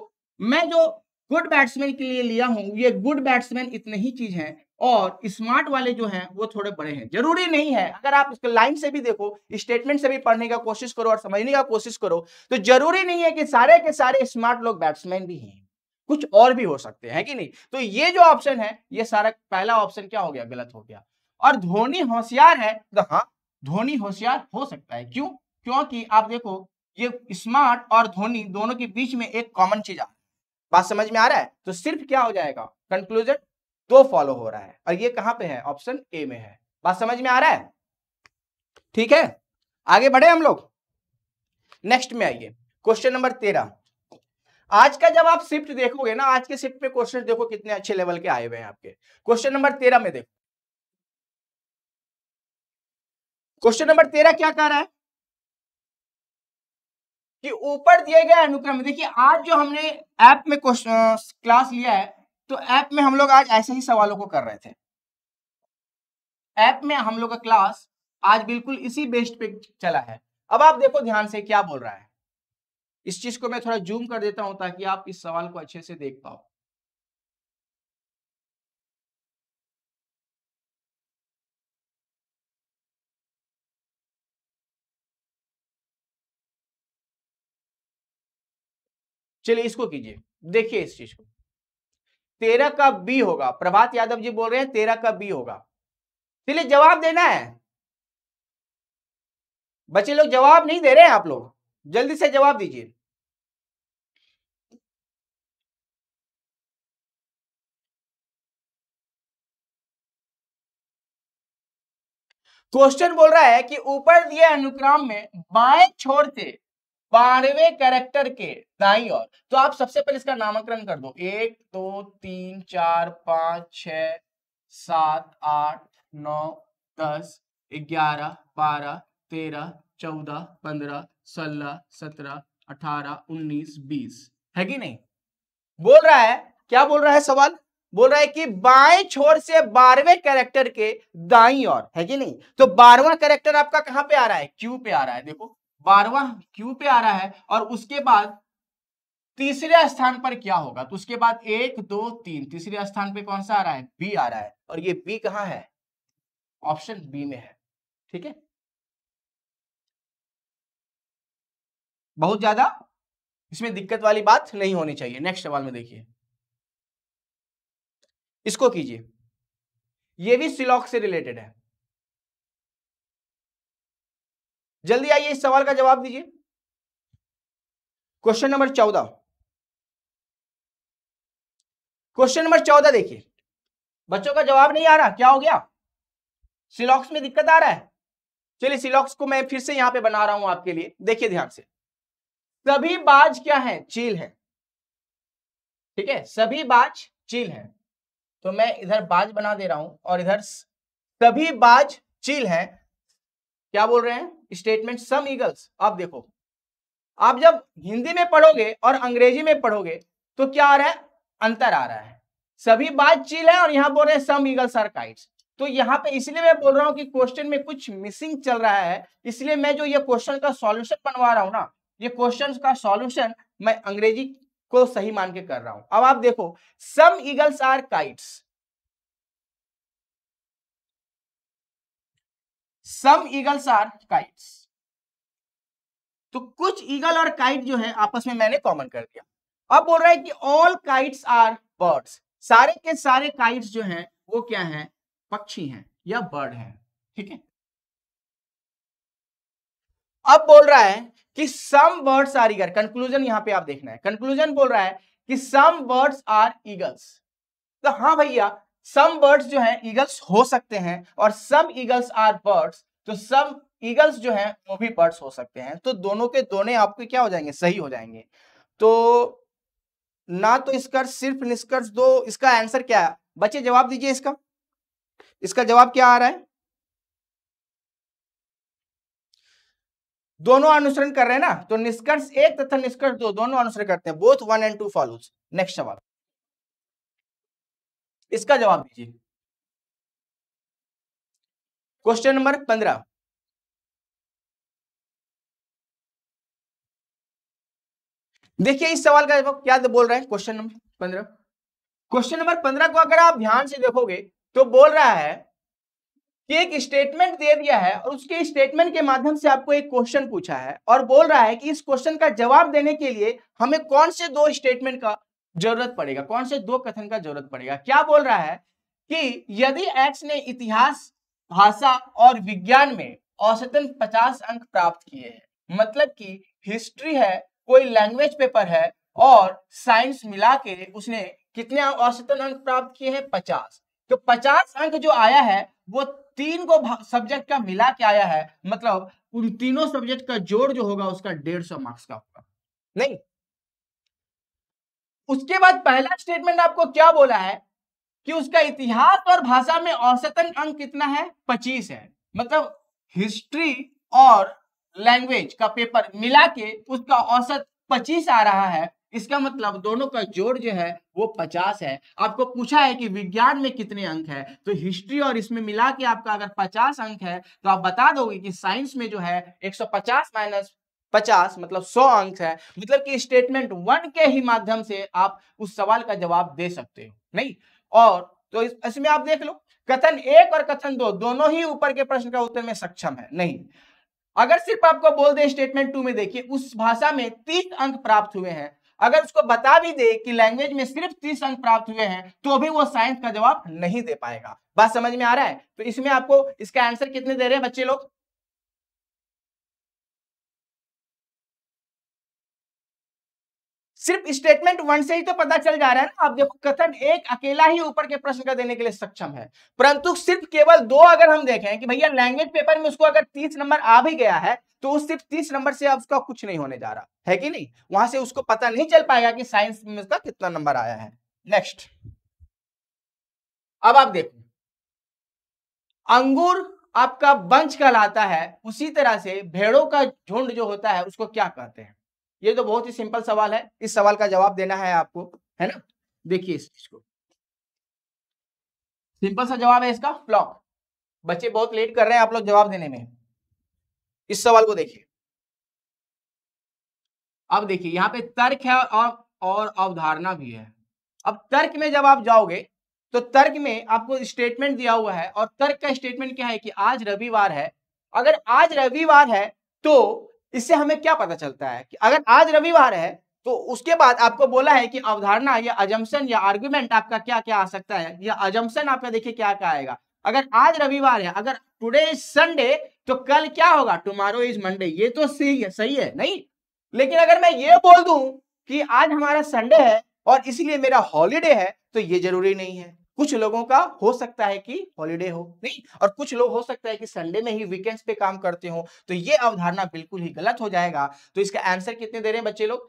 मैं जो गुड बैट्समैन के लिए लिया हूं ये गुड बैट्समैन इतने ही चीज है और स्मार्ट वाले जो हैं वो थोड़े बड़े हैं जरूरी नहीं है अगर आप उसके लाइन से भी देखो स्टेटमेंट से भी पढ़ने का कोशिश करो और समझने का कोशिश करो तो जरूरी नहीं है कि सारे के सारे स्मार्ट लोग बैट्समैन भी हैं कुछ और भी हो सकते हैं कि नहीं तो ये जो ऑप्शन है ये सारा पहला ऑप्शन क्या हो गया गलत हो गया और धोनी होशियार है तो हाँ धोनी होशियार हो सकता है क्यों क्योंकि आप देखो ये स्मार्ट और धोनी दोनों के बीच में एक कॉमन चीज आ बात समझ में आ रहा है तो सिर्फ क्या हो जाएगा कंक्लूजन तो फॉलो हो रहा है और ये कहां पे है ऑप्शन ए में है बात समझ में आ रहा है ठीक है आगे बढ़े हम लोग नेक्स्ट में आइए क्वेश्चन नंबर तेरह आज का जब आप शिफ्ट देखोगे ना आज के शिफ्ट में क्वेश्चन देखो कितने अच्छे लेवल के आए हुए हैं आपके क्वेश्चन नंबर तेरह में देखो क्वेश्चन नंबर तेरह क्या कह रहा है कि ऊपर दिए गए अनुक्रम देखिए आज जो हमने ऐप में क्लास लिया है तो ऐप में हम लोग आज ऐसे ही सवालों को कर रहे थे ऐप में हम लोग का क्लास आज बिल्कुल इसी बेस्ट पे चला है अब आप देखो ध्यान से क्या बोल रहा है इस चीज को मैं थोड़ा जूम कर देता हूं ताकि आप इस सवाल को अच्छे से देख पाओ चलिए इसको कीजिए देखिए इस चीज को तेरह का बी होगा प्रभात यादव जी बोल रहे हैं तेरह का बी होगा चलिए जवाब देना है बच्चे लोग जवाब नहीं दे रहे हैं आप लोग जल्दी से जवाब दीजिए क्वेश्चन बोल रहा है कि ऊपर दिए अनुक्रम में बाएं छोर से बारहवें कैरेक्टर के दाई और तो आप सबसे पहले इसका नामांकन कर दो एक दो तीन चार पाँच छ सात आठ नौ दस ग्यारह बारह तेरह चौदह पंद्रह सोलह सत्रह अठारह उन्नीस बीस है कि नहीं बोल रहा है क्या बोल रहा है सवाल बोल रहा है कि बाएं छोर से बारहवें कैरेक्टर के दाई और है कि नहीं तो बारहवा कैरेक्टर आपका कहां पे आ रहा है क्यू पे आ रहा है देखो बारवा क्यू पे आ रहा है और उसके बाद तीसरे स्थान पर क्या होगा तो उसके बाद एक दो तीन तीसरे स्थान पे कौन सा आ रहा है बी आ रहा है और ये बी कहा है ऑप्शन बी में है ठीक है बहुत ज्यादा इसमें दिक्कत वाली बात नहीं होनी चाहिए नेक्स्ट सवाल में देखिए इसको कीजिए ये भी सिलॉक से रिलेटेड है जल्दी आइए इस सवाल का जवाब दीजिए क्वेश्चन नंबर चौदह क्वेश्चन नंबर चौदह देखिए बच्चों का जवाब नहीं आ रहा क्या हो गया सिलॉक्स में दिक्कत आ रहा है चलिए सिलॉक्स को मैं फिर से यहां पे बना रहा हूं आपके लिए देखिए ध्यान से सभी बाज क्या है चील है ठीक है सभी बाज चील है तो मैं इधर बाज बना दे रहा हूं और इधर सभी बाज चील है क्या बोल रहे हैं स्टेटमेंट सम ईगल्स आप देखो आप जब हिंदी में पढ़ोगे और अंग्रेजी में पढ़ोगे तो क्या आ रहा है अंतर आ रहा है सभी बात चील है और यहाँ बोल रहे हैं सम ईगल्स आर काइट्स तो यहाँ पे इसलिए मैं बोल रहा हूँ कि क्वेश्चन में कुछ मिसिंग चल रहा है इसलिए मैं जो ये क्वेश्चन का सॉल्यूशन बनवा रहा हूँ ना ये क्वेश्चन का सॉल्यूशन मैं अंग्रेजी को सही मान के कर रहा हूं अब आप देखो some eagles are kites some eagles are kites तो कुछ ईगल और काइट जो है आपस में मैंने कॉमन कर दिया अब बोल रहा है कि ऑल काइट्स आर बर्ड्स सारे के सारे काइट्स जो हैं वो क्या हैं पक्षी हैं या बर्ड हैं ठीक है अब बोल रहा है कि some birds are eagle conclusion यहां पे आप देखना है कंक्लूजन बोल रहा है कि सम बर्ड्स आर ईगल्स तो हाँ भैया सम बर्ड्स जो हैं ईगल्स हो सकते हैं और सम ईगल्स आर बर्ड्स तो सम ईगल्स जो हैं वो भी बर्ड्स हो सकते हैं तो दोनों के दोनों आपके क्या हो जाएंगे सही हो जाएंगे तो ना तो इसका सिर्फ निष्कर्ष दो इसका आंसर क्या है बच्चे जवाब दीजिए इसका इसका जवाब क्या आ रहा है दोनों अनुसरण कर रहे हैं ना तो निष्कर्ष एक तथा निष्कर्ष दो दोनों अनुसरण करते हैं both one and two follows next सवाल इसका जवाब दीजिए क्वेश्चन नंबर पंद्रह देखिए इस सवाल का जवाब क्या बोल रहा है क्वेश्चन नंबर पंद्रह क्वेश्चन नंबर पंद्रह को अगर आप ध्यान से देखोगे तो बोल रहा है कि एक स्टेटमेंट दे दिया है और उसके स्टेटमेंट के माध्यम से आपको एक क्वेश्चन पूछा है और बोल रहा है कि इस क्वेश्चन का जवाब देने के लिए हमें कौन से दो स्टेटमेंट का जरूरत पड़ेगा कौन से दो कथन का जरूरत पड़ेगा क्या बोल रहा है कि यदि एक्स ने इतिहास भाषा और विज्ञान में औसतन 50 अंक प्राप्त किए हैं मतलब कि हिस्ट्री है कोई लैंग्वेज पेपर है और साइंस मिला के उसने कितने औसतन अंक प्राप्त किए हैं 50 तो 50 अंक जो आया है वो तीन को सब्जेक्ट का मिला के आया है मतलब उन तीनों सब्जेक्ट का जोड़ जो होगा उसका डेढ़ सौ मार्क्स का होगा नहीं उसके बाद पहला स्टेटमेंट आपको क्या बोला है कि उसका इतिहास और भाषा में औसतन अंक कितना है पच्चीस है मतलब हिस्ट्री और लैंग्वेज का पेपर मिला के उसका औसत पच्चीस आ रहा है इसका मतलब दोनों का जोड़ जो है वो पचास है आपको पूछा है कि विज्ञान में कितने अंक है तो हिस्ट्री और इसमें मिला के आपका अगर पचास अंक है तो आप बता दोगे कि साइंस में जो है एक सौ पचास माइनस पचास मतलब सौ अंक है मतलब कि स्टेटमेंट वन के ही माध्यम से आप उस सवाल का जवाब दे सकते हो नहीं और तो इस, इसमें आप देख लो कथन एक और कथन दो दोनों ही ऊपर के प्रश्न का उत्तर में सक्षम है नहीं अगर सिर्फ आपको बोल दे स्टेटमेंट टू में देखिए उस भाषा में तीस अंक प्राप्त हुए हैं अगर उसको बता भी दे कि लैंग्वेज में सिर्फ तीस अंक प्राप्त हुए हैं तो भी वो साइंस का जवाब नहीं दे पाएगा बात समझ में आ रहा है तो इसमें आपको इसका आंसर कितने दे रहे हैं बच्चे लोग सिर्फ स्टेटमेंट वन से ही तो पता चल जा रहा है ना आप देखो कथन एक अकेला ही ऊपर के प्रश्न का देने के लिए सक्षम है परंतु सिर्फ केवल दो अगर हम देखें कि भैया लैंग्वेज पेपर में उसको अगर तीस नंबर आ भी गया है तो सिर्फ तीस नंबर से अब उसका कुछ नहीं होने जा रहा है कि नहीं वहां से उसको पता नहीं चल पाएगा कि साइंस में उसका कितना नंबर आया है नेक्स्ट अब आप देखो अंगूर आपका बंच कहलाता है उसी तरह से भेड़ों का झुंड जो होता है उसको क्या कहते हैं ये तो बहुत ही सिंपल सवाल है इस सवाल का जवाब देना है आपको है ना देखिए इस चीज को सिंपल सा जवाब है इसका फ्लॉप बच्चे बहुत लेट कर रहे हैं आप लोग जवाब देने में इस सवाल को देखिए अब देखिए यहाँ पे तर्क है और और अवधारणा भी है अब तर्क में जब आप जाओगे तो तर्क में आपको स्टेटमेंट दिया हुआ है और तर्क का स्टेटमेंट क्या है कि आज रविवार है अगर आज रविवार है तो इससे हमें क्या पता चलता है कि अगर आज रविवार है तो उसके बाद आपको बोला है कि अवधारणा या अजम्सन या आर्ग्यूमेंट आपका क्या क्या आ सकता है या अजम्पन आपका देखिए क्या क्या आएगा अगर आज रविवार है अगर टुडे इज संडे तो कल क्या होगा टुमारो इज मंडे ये तो सही है सही है नहीं लेकिन अगर मैं ये बोल दूं कि आज हमारा संडे है और इसीलिए मेरा हॉलीडे है तो ये जरूरी नहीं है कुछ लोगों का हो सकता है कि हॉलीडे हो नहीं और कुछ लोग हो सकता है कि संडे में ही वीकेंड्स पे काम करते हो तो ये अवधारणा बिल्कुल ही गलत हो जाएगा तो इसका आंसर कितने दे रहे हैं बच्चे लोग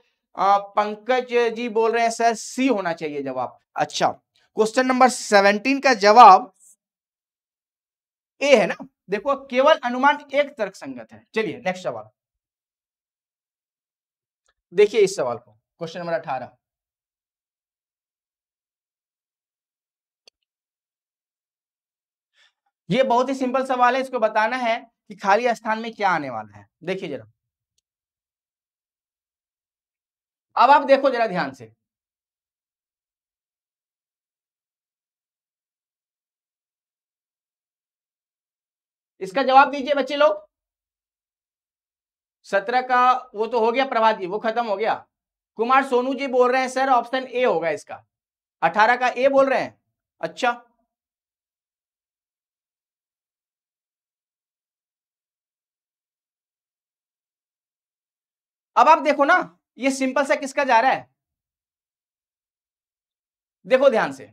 पंकज जी बोल रहे हैं सर सी होना चाहिए जवाब अच्छा क्वेश्चन नंबर सेवनटीन का जवाब ए है ना देखो केवल अनुमान एक तर्क संगत है चलिए नेक्स्ट सवाल देखिए इस सवाल को क्वेश्चन नंबर अठारह ये बहुत ही सिंपल सवाल है इसको बताना है कि खाली स्थान में क्या आने वाला है देखिए जरा अब आप देखो जरा ध्यान से इसका जवाब दीजिए बच्चे लोग सत्रह का वो तो हो गया प्रभात जी वो खत्म हो गया कुमार सोनू जी बोल रहे हैं सर ऑप्शन ए होगा इसका अठारह का ए बोल रहे हैं अच्छा अब आप देखो ना ये सिंपल सा किसका जा रहा है देखो ध्यान से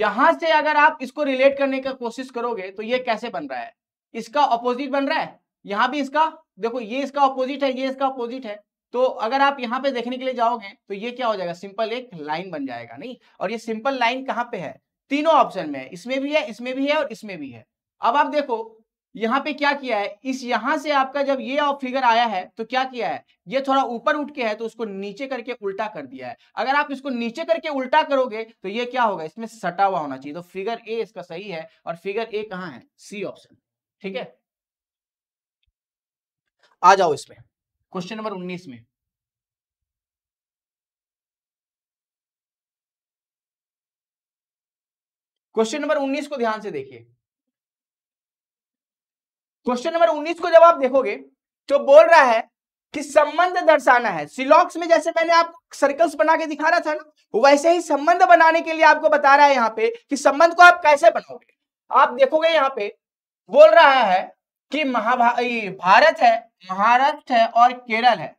यहां से अगर आप इसको रिलेट करने का कोशिश करोगे तो ये कैसे बन रहा है इसका ऑपोजिट बन रहा है यहां भी इसका देखो ये इसका ऑपोजिट है ये इसका ऑपोजिट है तो अगर आप यहां पे देखने के लिए जाओगे तो ये क्या हो जाएगा सिंपल एक लाइन बन जाएगा नहीं और ये सिंपल लाइन कहां पे है तीनों ऑप्शन में है इसमें भी है इसमें भी है और इसमें भी है अब आप देखो यहाँ पे क्या किया है इस यहां से आपका जब ये ऑफ फिगर आया है तो क्या किया है ये थोड़ा ऊपर उठ के है तो उसको नीचे करके उल्टा कर दिया है अगर आप इसको नीचे करके उल्टा करोगे तो ये क्या होगा इसमें सटा हुआ होना चाहिए तो फिगर ए इसका सही है और फिगर ए कहा है सी ऑप्शन ठीक है आ जाओ इसमें क्वेश्चन नंबर उन्नीस में क्वेश्चन नंबर उन्नीस को ध्यान से देखिए क्वेश्चन नंबर 19 को जब आप देखोगे तो बोल रहा है कि संबंध दर्शाना है सिलॉक्स में जैसे मैंने आप सर्कल्स बना के दिखा रहा था ना वैसे ही संबंध बनाने के लिए आपको बता रहा है यहाँ पे कि संबंध को आप कैसे बनाओगे आप देखोगे यहाँ पे बोल रहा है कि महाभा भारत है महाराष्ट्र है और केरल है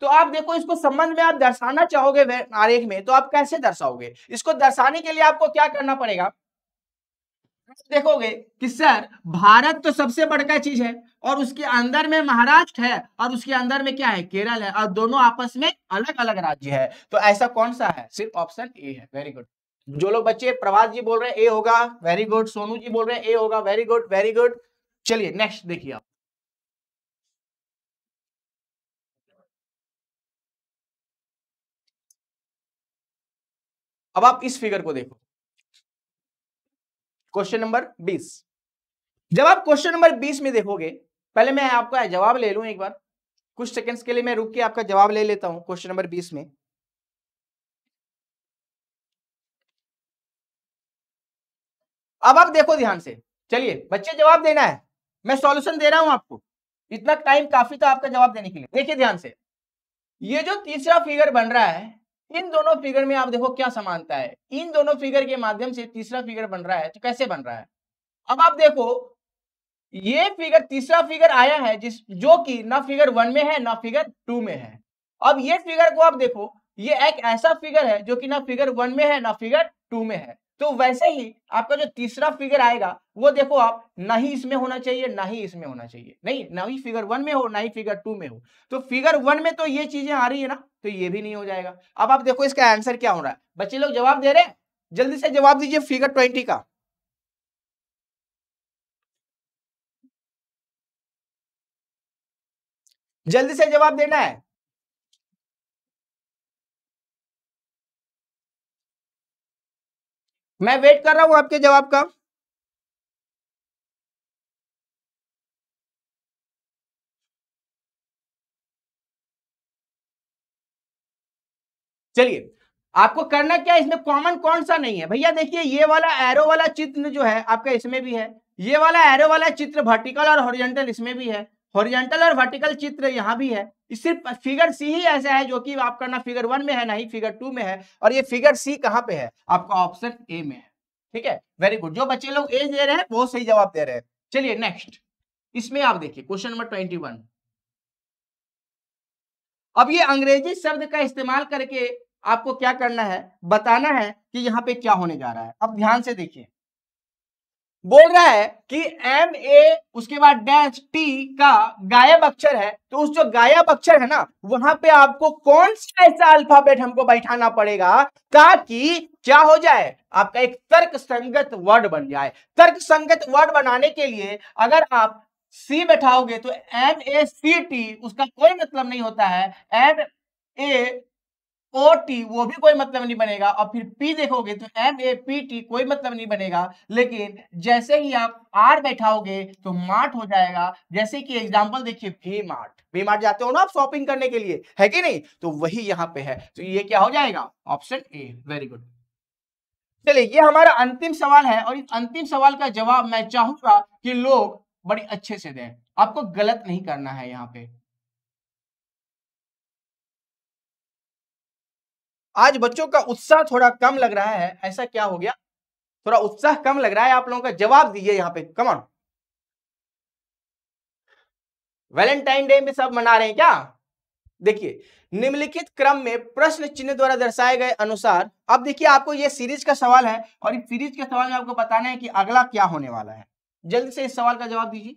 तो आप देखो इसको संबंध में आप दर्शाना चाहोगे आरेख में तो आप कैसे दर्शाओगे इसको दर्शाने के लिए आपको क्या करना पड़ेगा देखोगे कि सर भारत तो सबसे बड़का चीज है और उसके अंदर में महाराष्ट्र है और उसके अंदर में क्या है केरल है और दोनों आपस में अलग अलग राज्य है तो ऐसा कौन सा है सिर्फ ऑप्शन ए है वेरी गुड जो लोग बच्चे प्रभात जी बोल रहे हैं ए होगा वेरी गुड सोनू जी बोल रहे हैं ए होगा वेरी गुड वेरी गुड चलिए नेक्स्ट देखिए आप अब आप इस फिगर को देखो क्वेश्चन नंबर बीस जब आप क्वेश्चन नंबर बीस में देखोगे पहले मैं आपका जवाब ले लू एक बार कुछ सेकंड्स के लिए मैं रुक के आपका जवाब ले लेता हूं क्वेश्चन नंबर बीस में अब आप देखो ध्यान से चलिए बच्चे जवाब देना है मैं सॉल्यूशन दे रहा हूं आपको इतना टाइम काफी था आपका जवाब देने के लिए देखिए ध्यान से ये जो तीसरा फिगर बन रहा है इन दोनों फिगर में आप देखो क्या समानता है इन दोनों फिगर के माध्यम से तीसरा फिगर बन रहा है तो कैसे बन रहा है अब आप देखो ये फिगर तीसरा फिगर आया है जिस जो कि ना फिगर वन में है ना फिगर टू में है अब ये फिगर को आप देखो ये एक ऐसा फिगर है जो कि ना फिगर वन में है ना फिगर टू में है तो वैसे ही आपका जो तीसरा फिगर आएगा वो देखो आप ना ही इसमें होना चाहिए ना ही इसमें होना चाहिए नहीं ना ही फिगर वन में हो ना ही फिगर टू में हो तो फिगर वन में तो ये चीजें आ रही है ना तो ये भी नहीं हो जाएगा अब आप देखो इसका आंसर क्या हो रहा है बच्चे लोग जवाब दे रहे हैं जल्दी से जवाब दीजिए फिगर ट्वेंटी का जल्दी से जवाब देना है मैं वेट कर रहा हूं आपके जवाब का चलिए आपको करना क्या है इसमें कॉमन कौन सा नहीं है भैया देखिए ये वाला एरो वाला चित्र जो है आपका इसमें भी है ये वाला एरो वाला चित्र वर्टिकल और हॉरिजॉन्टल इसमें भी है हॉरिजेंटल और वर्टिकल चित्र यहाँ भी है सिर्फ फिगर सी ही ऐसा है जो कि आप करना फिगर वन में है ना ही फिगर टू में है और ये फिगर सी कहाँ पे है आपका ऑप्शन ए में है ठीक है वेरी गुड जो बच्चे लोग ए दे रहे हैं बहुत सही जवाब दे रहे हैं चलिए नेक्स्ट इसमें आप देखिए क्वेश्चन नंबर ट्वेंटी वन अब ये अंग्रेजी शब्द का इस्तेमाल करके आपको क्या करना है बताना है कि यहाँ पे क्या होने जा रहा है अब ध्यान से देखिए बोल रहा है कि एम ए उसके बाद डैश टी का गायब अक्षर है तो उस जो गायब अक्षर है ना वहां पे आपको कौन सा ऐसा अल्फाबेट हमको बैठाना पड़ेगा ताकि क्या हो जाए आपका एक तर्क संगत वर्ड बन जाए तर्क संगत वर्ड बनाने के लिए अगर आप सी बैठाओगे तो एम ए सी टी उसका कोई मतलब नहीं होता है एम ए ओ टी वो भी कोई मतलब नहीं बनेगा और फिर पी देखोगे तो एम ए पी टी कोई मतलब नहीं बनेगा लेकिन जैसे ही आप आर बैठाओगे तो मार्ट हो जाएगा जैसे कि एग्जांपल देखिए भी मार्ट भी मार्ट जाते हो ना आप शॉपिंग करने के लिए है कि नहीं तो वही यहाँ पे है तो ये क्या हो जाएगा ऑप्शन ए वेरी गुड चलिए ये हमारा अंतिम सवाल है और इस अंतिम सवाल का जवाब मैं चाहूंगा कि लोग बड़ी अच्छे से दें आपको गलत नहीं करना है यहाँ पे आज बच्चों का उत्साह थोड़ा कम लग रहा है ऐसा क्या हो गया थोड़ा उत्साह कम लग रहा है आप लोगों का जवाब दीजिए यहाँ पे कमॉन वैलेंटाइन डे में सब मना रहे हैं क्या देखिए निम्नलिखित क्रम में प्रश्न चिन्ह द्वारा दर्शाए गए अनुसार अब देखिए आपको ये सीरीज का सवाल है और इस सीरीज के सवाल में आपको बताना है कि अगला क्या होने वाला है जल्दी से इस सवाल का जवाब दीजिए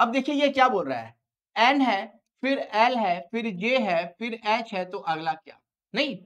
अब देखिए ये क्या बोल रहा है एन है फिर एल है फिर जे है फिर एच है तो अगला क्या नहीं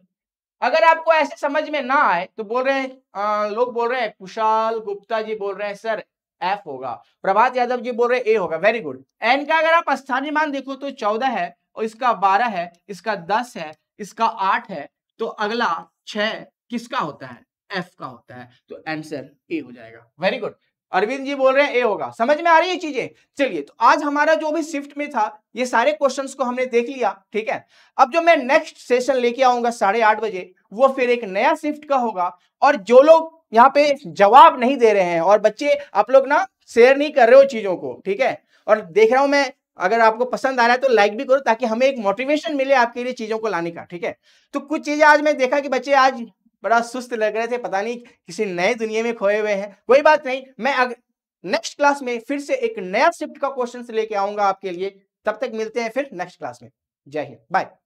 अगर आपको ऐसे समझ में ना आए तो बोल रहे हैं लोग बोल रहे हैं कुशाल गुप्ता जी बोल रहे हैं सर एफ होगा प्रभात यादव जी बोल रहे हैं ए होगा वेरी गुड एन का अगर आप स्थानीय मान देखो तो चौदह है और इसका बारह है इसका दस है इसका आठ है तो अगला छ किसका होता है एफ का होता है तो आंसर ए हो जाएगा वेरी गुड अरविंद जी बोल रहे हैं ए होगा समझ में आ रही है चीजें चलिए तो आज हमारा जो भी शिफ्ट में था ये सारे क्वेश्चंस को हमने देख लिया ठीक है अब जो मैं नेक्स्ट सेशन लेके आऊंगा साढ़े आठ बजे वो फिर एक नया शिफ्ट का होगा और जो लोग यहाँ पे जवाब नहीं दे रहे हैं और बच्चे आप लोग ना शेयर नहीं कर रहे हो चीजों को ठीक है और देख रहा हूं मैं अगर आपको पसंद आ रहा है तो लाइक भी करो ताकि हमें एक मोटिवेशन मिले आपके लिए चीजों को लाने का ठीक है तो कुछ चीजें आज मैं देखा कि बच्चे आज बड़ा सुस्त लग रहे थे पता नहीं किसी नए दुनिया में खोए हुए हैं कोई बात नहीं मैं अग... नेक्स्ट क्लास में फिर से एक नया शिफ्ट का क्वेश्चन लेके आऊंगा आपके लिए तब तक मिलते हैं फिर नेक्स्ट क्लास में जय हिंद बाय